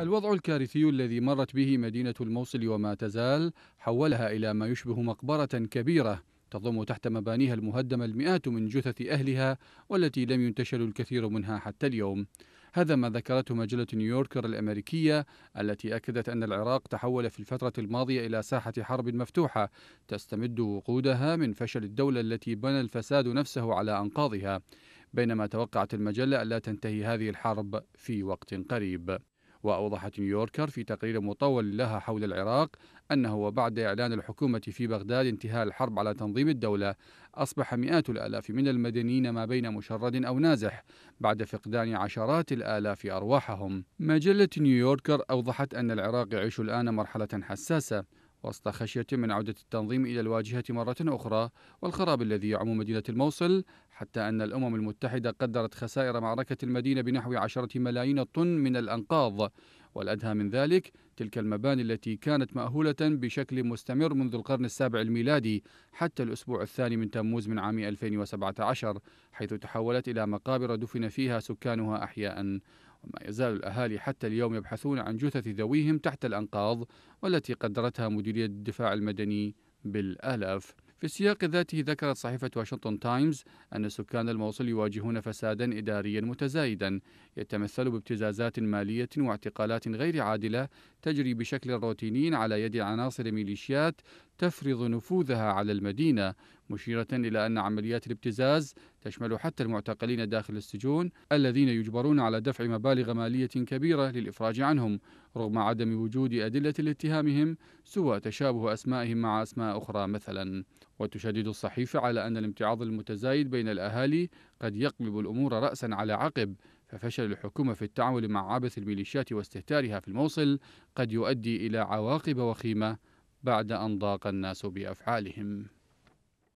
الوضع الكارثي الذي مرت به مدينة الموصل وما تزال حولها إلى ما يشبه مقبرة كبيرة تضم تحت مبانيها المهدمة المئات من جثث أهلها والتي لم ينتشل الكثير منها حتى اليوم هذا ما ذكرته مجلة نيويوركر الأمريكية التي أكدت أن العراق تحول في الفترة الماضية إلى ساحة حرب مفتوحة تستمد وقودها من فشل الدولة التي بنى الفساد نفسه على أنقاضها بينما توقعت المجلة ألا تنتهي هذه الحرب في وقت قريب وأوضحت نيويوركر في تقرير مطول لها حول العراق أنه وبعد إعلان الحكومة في بغداد انتهاء الحرب على تنظيم الدولة أصبح مئات الآلاف من المدنيين ما بين مشرد أو نازح بعد فقدان عشرات الآلاف أرواحهم مجلة نيويوركر أوضحت أن العراق يعيش الآن مرحلة حساسة وسط خشية من عودة التنظيم إلى الواجهة مرة أخرى والخراب الذي يعم مدينة الموصل حتى أن الأمم المتحدة قدرت خسائر معركة المدينة بنحو عشرة ملايين طن من الأنقاض والأدهى من ذلك تلك المباني التي كانت مأهولة بشكل مستمر منذ القرن السابع الميلادي حتى الأسبوع الثاني من تموز من عام 2017 حيث تحولت إلى مقابر دفن فيها سكانها أحياء وما يزال الأهالي حتى اليوم يبحثون عن جثث ذويهم تحت الأنقاض والتي قدرتها مديرية الدفاع المدني بالآلاف في السياق ذاته ذكرت صحيفة واشنطن تايمز أن سكان الموصل يواجهون فسادا إداريا متزايدا يتمثل بابتزازات مالية واعتقالات غير عادلة تجري بشكل روتيني على يد عناصر ميليشيات تفرض نفوذها على المدينة مشيرة إلى أن عمليات الابتزاز تشمل حتى المعتقلين داخل السجون الذين يجبرون على دفع مبالغ مالية كبيرة للإفراج عنهم رغم عدم وجود أدلة لاتهامهم سوى تشابه أسمائهم مع أسماء أخرى مثلا وتشدد الصحيفة على أن الامتعاض المتزايد بين الأهالي قد يقلب الأمور رأسا على عقب ففشل الحكومة في التعامل مع عبث الميليشيات واستهتارها في الموصل قد يؤدي إلى عواقب وخيمة بعد أن ضاق الناس بأفعالهم